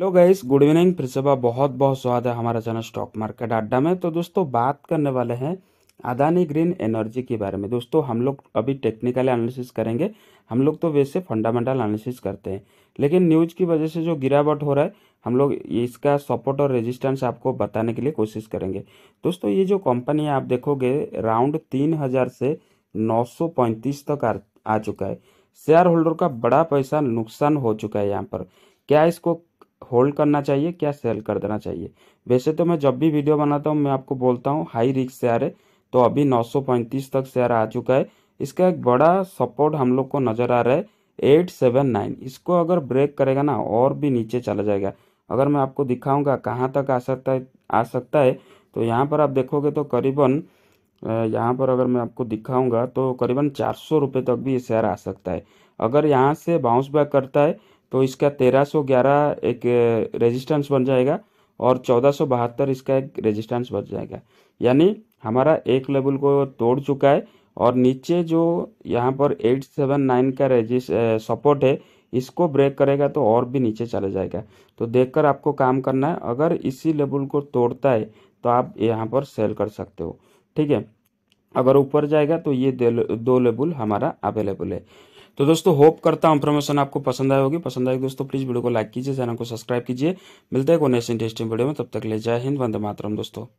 hello guys good evening फिर से बहुत बहुत स्वागत है हमारा चैनल स्टॉक मार्केट अड्डा में तो दोस्तों बात करने वाले हैं अदानी ग्रीन एनर्जी के बारे में दोस्तों हम लोग अभी टेक्निकल एनालिसिस करेंगे हम लोग तो वैसे फंडामेंटल एनालिसिस करते हैं लेकिन न्यूज़ की वजह से जो गिरावट हो रहा है हम लोग इसका सपोर्ट और रेजिस्टेंस आपको बताने के लिए कोशिश करेंगे दोस्तों ये जो कंपनी है आप देखोगे राउंड तीन हज़ार से नौ सौ पैंतीस तक आ चुका है शेयर होल्डर का बड़ा पैसा नुकसान हो चुका है यहाँ पर क्या इसको होल्ड करना चाहिए क्या सेल कर देना चाहिए वैसे तो मैं जब भी वीडियो बनाता हूँ मैं आपको बोलता हूँ हाई रिस्क शेयर है तो अभी नौ तक शेयर आ चुका है इसका एक बड़ा सपोर्ट हम लोग को नज़र आ रहा है एट सेवन नाइन इसको अगर ब्रेक करेगा ना और भी नीचे चला जाएगा अगर मैं आपको दिखाऊंगा कहाँ तक आ सकता है आ सकता है तो यहाँ पर आप देखोगे तो करीबन यहाँ पर अगर मैं आपको दिखाऊंगा तो करीबन चार सौ रुपये तक भी ये शेयर आ सकता है अगर यहाँ से बाउंस बैक करता है तो इसका 1311 एक रेजिस्टेंस बन जाएगा और चौदह इसका एक रेजिस्टेंस बन जाएगा यानी हमारा एक लेवल को तोड़ चुका है और नीचे जो यहाँ पर 879 का रजिस्ट सपोर्ट है इसको ब्रेक करेगा तो और भी नीचे चला जाएगा तो देखकर आपको काम करना है अगर इसी लेवल को तोड़ता है तो आप यहाँ पर सेल कर सकते हो ठीक है अगर ऊपर जाएगा तो ये दो लेबुल हमारा अवेलेबल है तो दोस्तों होप करता हूं इन्फॉर्मेशन आपको पसंद आई होगी पसंद आएगी दोस्तों प्लीज़ वीडियो को लाइक कीजिए चैनल को सब्सक्राइब कीजिए मिलते हैं को नेक्स्ट इंटरेस्टिंग वीडियो में तब तक ले जय हिंद वंदे मातरम दोस्तों